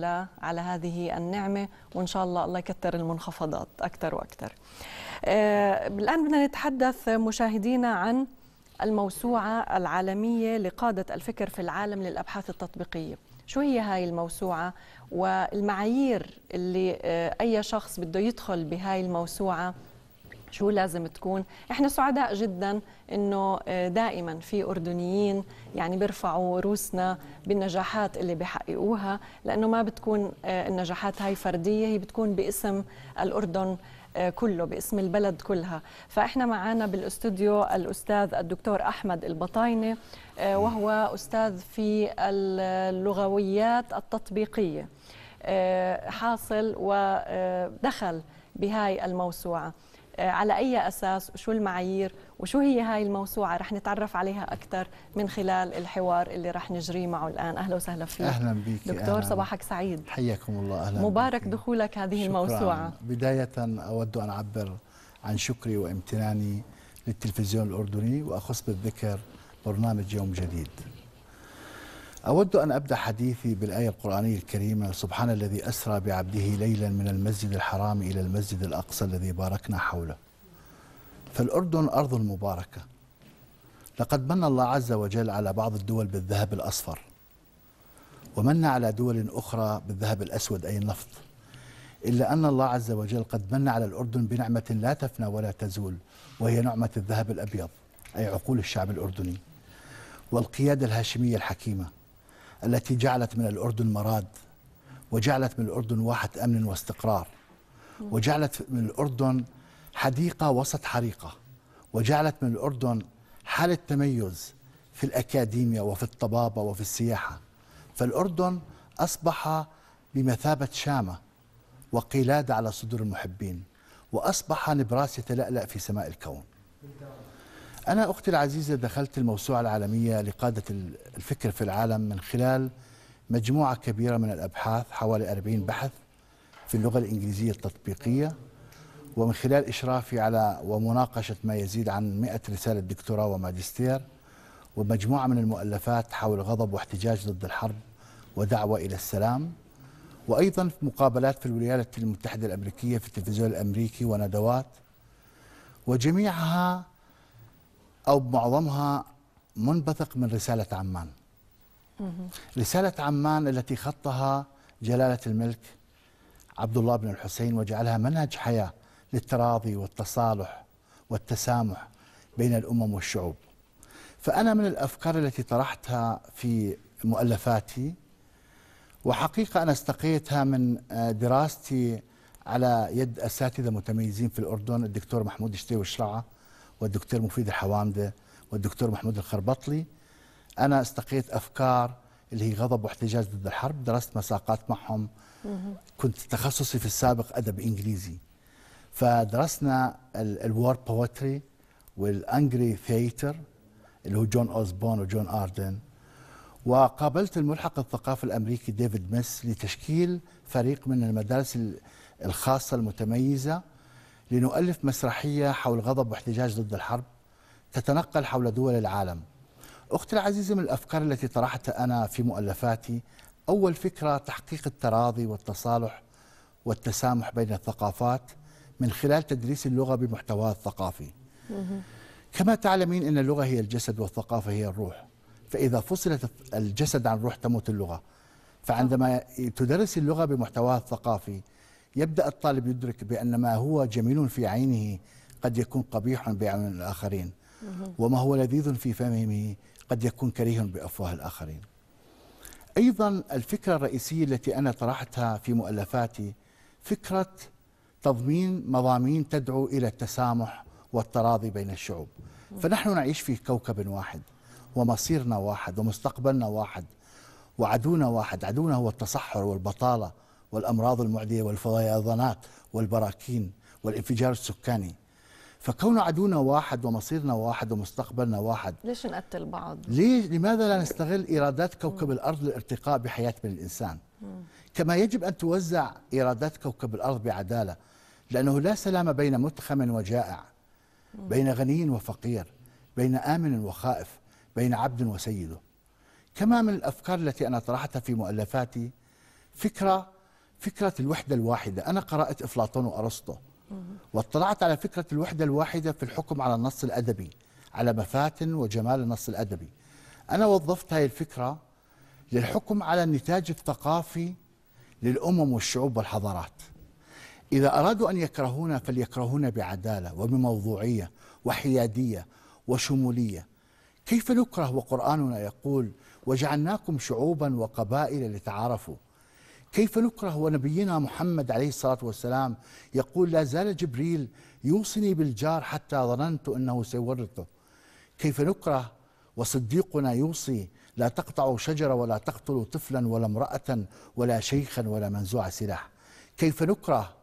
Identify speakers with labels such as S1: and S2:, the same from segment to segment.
S1: لله على هذه النعمة وإن شاء الله الله يكثر المنخفضات أكثر وأكثر آه، الآن بدنا نتحدث مشاهدينا عن الموسوعة العالمية لقادة الفكر في العالم للأبحاث التطبيقية شو هي هاي الموسوعة والمعايير اللي آه، أي شخص بده يدخل بهاي الموسوعة شو لازم تكون احنا سعداء جدا انه آه، دائما في اردنيين يعني بيرفعوا روسنا بالنجاحات اللي بيحققوها لانه ما بتكون آه، النجاحات هاي فرديه هي بتكون باسم الاردن آه، كله باسم البلد كلها فاحنا معانا بالاستوديو الاستاذ الدكتور احمد البطاينه وهو استاذ في اللغويات التطبيقيه حاصل ودخل بهاي الموسوعه آه، على أي أساس وشو المعايير وشو هي هاي الموسوعة رح نتعرف عليها أكثر من خلال الحوار اللي رح نجريه معه الآن أهلا وسهلا فيك أهلا
S2: بك دكتور أهلاً. صباحك سعيد حياكم الله أهلا مبارك
S1: بيكي. دخولك هذه شكراً. الموسوعة
S2: بداية أود أن أعبر عن شكري وامتناني للتلفزيون الأردني وأخص بالذكر برنامج يوم جديد أود أن أبدأ حديثي بالآية القرآنية الكريمة سبحان الذي أسرى بعبده ليلا من المسجد الحرام إلى المسجد الأقصى الذي باركنا حوله فالأردن أرض مباركة لقد من الله عز وجل على بعض الدول بالذهب الأصفر ومن على دول أخرى بالذهب الأسود أي النفط إلا أن الله عز وجل قد من على الأردن بنعمة لا تفنى ولا تزول وهي نعمة الذهب الأبيض أي عقول الشعب الأردني والقيادة الهاشمية الحكيمة التي جعلت من الأردن مراد وجعلت من الأردن واحة أمن واستقرار وجعلت من الأردن حديقة وسط حريقة وجعلت من الأردن حالة تميز في الأكاديمية وفي الطبابة وفي السياحة فالأردن أصبح بمثابة شامة وقلادة على صدور المحبين وأصبح نبراس يتلألأ في سماء الكون أنا أختي العزيزة دخلت الموسوعة العالمية لقادة الفكر في العالم من خلال مجموعة كبيرة من الأبحاث حوالي 40 بحث في اللغة الإنجليزية التطبيقية ومن خلال إشرافي على ومناقشة ما يزيد عن 100 رسالة دكتوراه وماجستير ومجموعة من المؤلفات حول غضب واحتجاج ضد الحرب ودعوة إلى السلام وأيضا في مقابلات في الولايات المتحدة الأمريكية في التلفزيون الأمريكي وندوات وجميعها أو معظمها منبثق من رسالة عمان رسالة عمان التي خطها جلالة الملك عبد الله بن الحسين وجعلها منهج حياة للتراضي والتصالح والتسامح بين الأمم والشعوب فأنا من الأفكار التي طرحتها في مؤلفاتي وحقيقة أنا استقيتها من آه، دراستي على يد أساتذة متميزين في الأردن الدكتور محمود الشتي والشرعة والدكتور مفيد الحوامده والدكتور محمود الخربطلي انا استقيت افكار اللي هي غضب واحتجاج ضد الحرب درست مساقات معهم كنت تخصصي في السابق ادب انجليزي فدرسنا الوار بوتري والانجري ثيتر اللي هو جون اوزبون وجون اردن وقابلت الملحق الثقافي الامريكي ديفيد ميس لتشكيل فريق من المدارس الخاصه المتميزه لنؤلف مسرحية حول غضب واحتجاج ضد الحرب تتنقل حول دول العالم أختي العزيزة من الأفكار التي طرحتها أنا في مؤلفاتي أول فكرة تحقيق التراضي والتصالح والتسامح بين الثقافات من خلال تدريس اللغة بمحتواها الثقافي كما تعلمين أن اللغة هي الجسد والثقافة هي الروح فإذا فصلت الجسد عن الروح تموت اللغة فعندما تدرس اللغة بمحتواها الثقافي يبدأ الطالب يدرك بأن ما هو جميل في عينه قد يكون قبيح بعين الآخرين وما هو لذيذ في فمه قد يكون كريه بأفواه الآخرين أيضا الفكرة الرئيسية التي أنا طرحتها في مؤلفاتي فكرة تضمين مضامين تدعو إلى التسامح والتراضي بين الشعوب فنحن نعيش في كوكب واحد ومصيرنا واحد ومستقبلنا واحد وعدونا واحد عدونا هو التصحر والبطالة والأمراض المعدية والفيضانات والبراكين والانفجار السكاني فكون عدونا واحد ومصيرنا واحد ومستقبلنا واحد
S1: ليش نقتل بعض؟
S2: ليه لماذا لا نستغل إيرادات كوكب الأرض للارتقاء بحياة بني الإنسان؟ كما يجب أن توزع إيرادات كوكب الأرض بعدالة لأنه لا سلام بين متخم وجائع بين غني وفقير بين آمن وخائف بين عبد وسيده كما من الأفكار التي أنا طرحتها في مؤلفاتي فكرة فكرة الوحدة الواحدة أنا قرأت أفلاطون وأرسطو واطلعت على فكرة الوحدة الواحدة في الحكم على النص الأدبي على مفاتن وجمال النص الأدبي أنا وظفت هذه الفكرة للحكم على النتاج الثقافي للأمم والشعوب والحضارات إذا أرادوا أن يكرهونا فليكرهونا بعدالة وبموضوعية وحيادية وشمولية كيف نكره وقرآننا يقول وجعلناكم شعوبا وقبائل لتعارفوا كيف نكره ونبينا محمد عليه الصلاة والسلام يقول لا زال جبريل يوصني بالجار حتى ظننت أنه سيورثه كيف نكره وصديقنا يوصي لا تقطعوا شجرة ولا تقتلوا طفلا ولا امرأة ولا شيخا ولا منزوع سلاح كيف نكره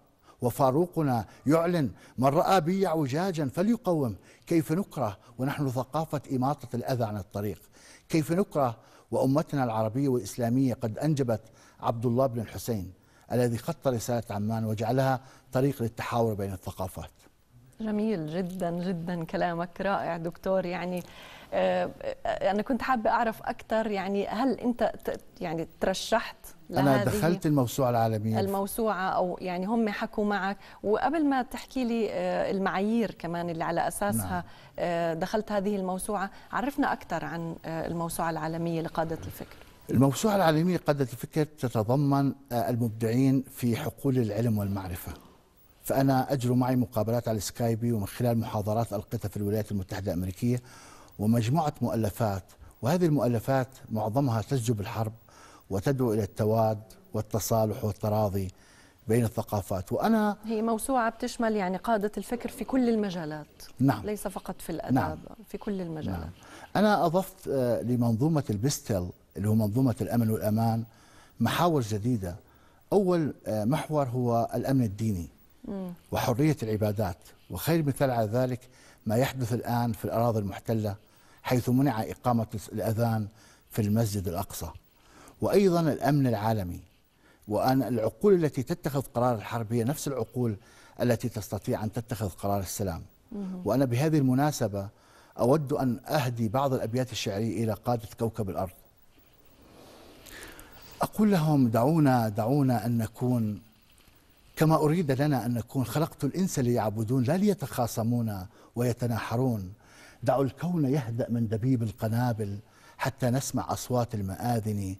S2: وفاروقنا يعلن من رأى بي عجاجا فليقوم كيف نكره ونحن ثقافة إماطة الأذى عن الطريق كيف نكره وأمتنا العربية والإسلامية قد أنجبت عبد الله بن الحسين الذي خط رسالة عمان وجعلها طريق للتحاور بين الثقافات
S1: جميل جدا جدا كلامك رائع دكتور يعني آه، انا كنت حابه اعرف اكثر يعني هل انت يعني ترشحت انا دخلت
S2: الموسوعه العالميه
S1: الموسوعه او يعني هم حكوا معك وقبل ما تحكي لي آه، المعايير كمان اللي على اساسها نعم. آه، دخلت هذه الموسوعه عرفنا اكثر عن الموسوعه العالميه لقاده الفكر
S2: الموسوعة العالمية قادة الفكر تتضمن آه، المبدعين في حقول العلم والمعرفة فأنا أجري معي مقابلات على سكايبي ومن خلال محاضرات ألقيتها في الولايات المتحدة الأمريكية ومجموعة مؤلفات وهذه المؤلفات معظمها تجذب الحرب وتدعو إلى التواد والتصالح والتراضي بين الثقافات وأنا
S1: هي موسوعة بتشمل يعني قادة الفكر في كل المجالات نعم ليس فقط في الأداب نعم في كل المجالات نعم أنا أضفت
S2: آه، لمنظومة البستل اللي هو منظومة الأمن والأمان محاور جديدة أول آه، محور هو الأمن الديني وحرية العبادات وخير مثال على ذلك ما يحدث الآن في الأراضي المحتلة حيث منع إقامة الأذان في المسجد الأقصى وأيضا الأمن العالمي وأن العقول التي تتخذ قرار الحرب هي نفس العقول التي تستطيع أن تتخذ قرار السلام وأنا بهذه المناسبة أود أن أهدي بعض الأبيات الشعرية إلى قادة كوكب الأرض أقول لهم دعونا دعونا أن نكون كما أريد لنا أن نكون خلقت الإنس ليعبدون لا ليتخاصمون ويتناحرون دعوا الكون يهدأ من دبيب القنابل حتى نسمع أصوات المآذن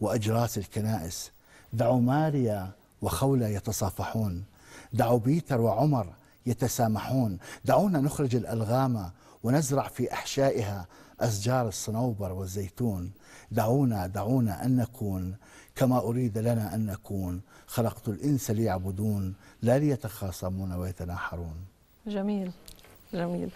S2: وأجراس الكنائس دعوا ماريا وخولة يتصافحون دعوا بيتر وعمر يتسامحون دعونا نخرج الألغام ونزرع في أحشائها أشجار الصنوبر والزيتون دعونا دعونا أن نكون كما أريد لنا أن نكون خلقت الإنس ليعبدون لا ليتخاصمون ويتناحرون
S1: جميل جميل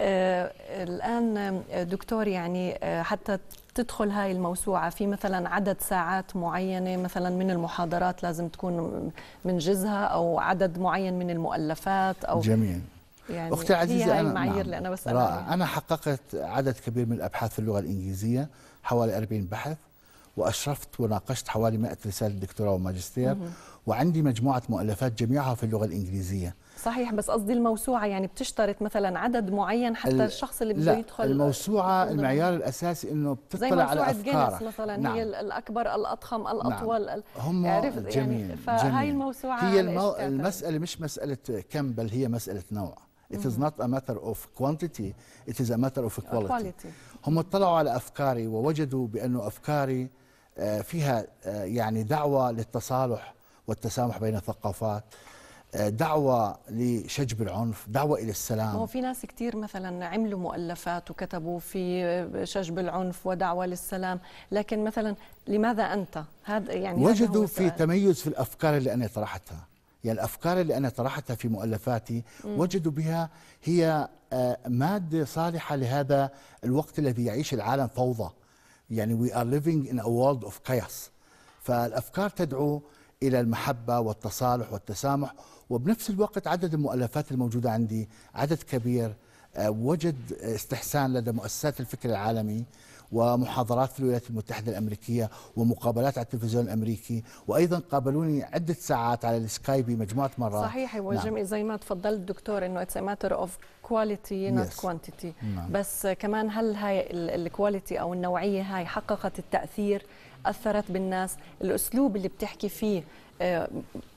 S1: آه الآن دكتور يعني آه، حتى تدخل هاي الموسوعة في مثلا عدد ساعات معينة مثلا من المحاضرات لازم تكون جزها أو عدد معين من المؤلفات أو جميل يعني اختي العزيزه هي انا المعايير نعم اللي انا بسالها
S2: رائع انا حققت عدد كبير من الابحاث في اللغه الانجليزيه حوالي 40 بحث واشرفت وناقشت حوالي 100 رساله دكتوراه وماجستير مم. وعندي مجموعه مؤلفات جميعها في اللغه الانجليزيه
S1: صحيح بس قصدي الموسوعه يعني بتشترط مثلا عدد معين حتى الشخص اللي بده يدخل
S2: الموسوعه المعيار الاساسي انه بتطلع على افكار زي موسوعه جينيس مثلا نعم. هي
S1: الاكبر الاضخم نعم. الاطول نعم. هم يعني جميل فهي جميل. الموسوعه هي المو... المساله
S2: مش مساله كم بل هي مساله نوع It is mm-hmm. not a matter of quantity, it is a matter of quality. هم اطلعوا على أفكاري ووجدوا بأنه أفكاري آه، فيها آه، يعني دعوة للتصالح والتسامح بين الثقافات آه، دعوة لشجب العنف دعوة إلى السلام هو
S1: في ناس كثير مثلا عملوا مؤلفات وكتبوا في شجب العنف ودعوة للسلام لكن مثلا لماذا أنت؟ هذا يعني وجدوا هذا في
S2: تميز في الأفكار اللي أنا طرحتها يعني الأفكار اللي أنا طرحتها في مؤلفاتي وجدوا بها هي آه، مادة صالحة لهذا الوقت الذي يعيش العالم فوضى يعني we are living in a world of chaos فالأفكار تدعو إلى المحبة والتصالح والتسامح وبنفس الوقت عدد المؤلفات الموجودة عندي عدد كبير آه، وجد استحسان لدى مؤسسات الفكر العالمي ومحاضرات في الولايات المتحدة الأمريكية ومقابلات على التلفزيون الأمريكي وأيضا قابلوني عدة ساعات على السكايبي مجموعة مرات صحيح نعم.
S1: زي ما تفضلت دكتور أنه it's a matter of quality not yes. quantity نعم. بس كمان هل هاي الكواليتي أو النوعية هاي حققت التأثير اثرت بالناس الاسلوب اللي بتحكي فيه آه،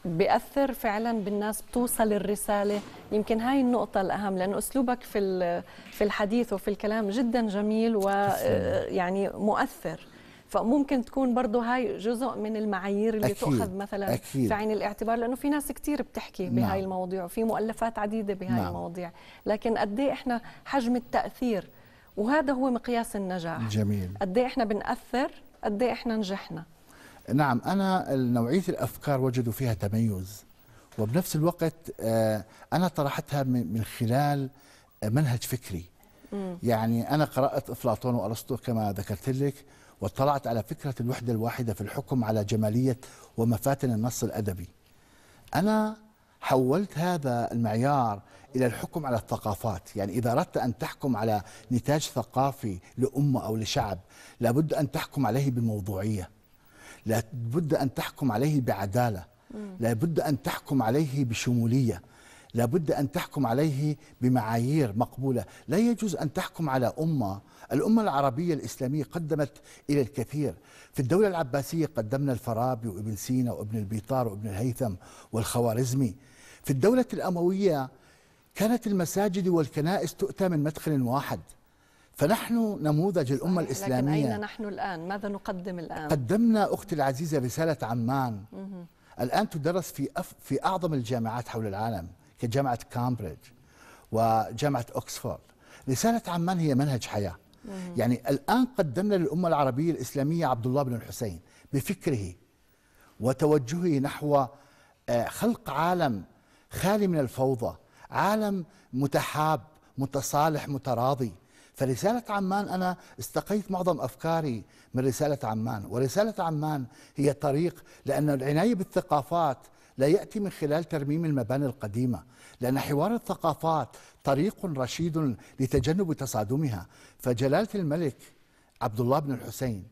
S1: بأثر فعلا بالناس بتوصل الرسالة يمكن هاي النقطة الأهم لأن أسلوبك في في الحديث وفي الكلام جدا جميل ويعني آه، مؤثر فممكن تكون برضه هاي جزء من المعايير اللي أكيد تؤخذ مثلا أكيد في عين الاعتبار لأنه في ناس كثير بتحكي نعم بهاي المواضيع وفي مؤلفات عديدة بهاي نعم المواضيع لكن قد إيه إحنا حجم التأثير وهذا هو مقياس النجاح جميل قد إيه احنا بنأثر قد إيه احنا نجحنا
S2: نعم انا نوعيه الافكار وجدوا فيها تميز وبنفس الوقت آه، انا طرحتها من خلال آه، منهج فكري يعني انا قرات افلاطون وارسطو كما ذكرت لك واطلعت على فكره الوحده الواحده في الحكم على جماليه ومفاتن النص الادبي انا حولت هذا المعيار إلى الحكم على الثقافات يعني إذا أردت أن تحكم على نتاج ثقافي لأمة أو لشعب لابد أن تحكم عليه بموضوعية لابد أن تحكم عليه بعدالة لابد أن تحكم عليه بشمولية لابد أن تحكم عليه بمعايير مقبولة لا يجوز أن تحكم على أمة الأمة العربية الإسلامية قدمت إلى الكثير في الدولة العباسية قدمنا الفارابي وابن سينا وابن البيطار وابن الهيثم والخوارزمي في الدولة الأموية كانت المساجد والكنائس تؤتى من مدخل واحد فنحن نموذج الأمة لكن الإسلامية لكن أين
S1: نحن الآن؟ ماذا نقدم الآن؟
S2: قدمنا أختي العزيزة رسالة عمان مه. الآن تدرس في أف في أعظم الجامعات حول العالم كجامعة كامبريدج وجامعة أكسفورد رسالة عمان هي منهج حياة مه. يعني الآن قدمنا للأمة العربية الإسلامية عبد الله بن الحسين بفكره وتوجهه نحو آه، خلق عالم خالي من الفوضى عالم متحاب متصالح متراضي فرسالة عمان أنا استقيت معظم أفكاري من رسالة عمان ورسالة عمان هي طريق لأن العناية بالثقافات لا يأتي من خلال ترميم المباني القديمة لأن حوار الثقافات طريق رشيد لتجنب تصادمها فجلالة الملك عبد الله بن الحسين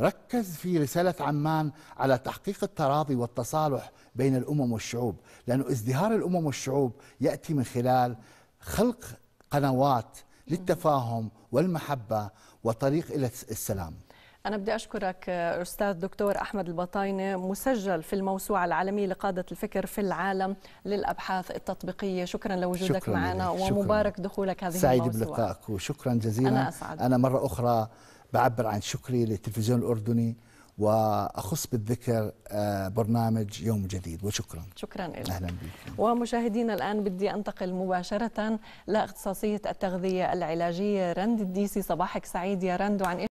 S2: ركز في رسالة عمان على تحقيق التراضي والتصالح بين الأمم والشعوب لأن ازدهار الأمم والشعوب يأتي من خلال خلق قنوات للتفاهم والمحبة وطريق إلى السلام
S1: أنا بدي أشكرك أستاذ دكتور أحمد البطاينة مسجل في الموسوعة العالمية لقادة الفكر في العالم للأبحاث التطبيقية شكرا لوجودك شكرا معنا ومبارك شكرا. دخولك هذه سعيد الموسوعة سعيد بلقائك
S2: وشكرا جزيلا أنا, أسعد. أنا مرة أخرى بعبر عن شكري للتلفزيون الأردني واخص بالذكر آه، برنامج يوم جديد وشكرا
S1: شكرا لك اهلا بك ومشاهدينا الان بدي انتقل مباشره لاختصاصيه التغذيه العلاجيه رند الديسي صباحك سعيد يا رند وعن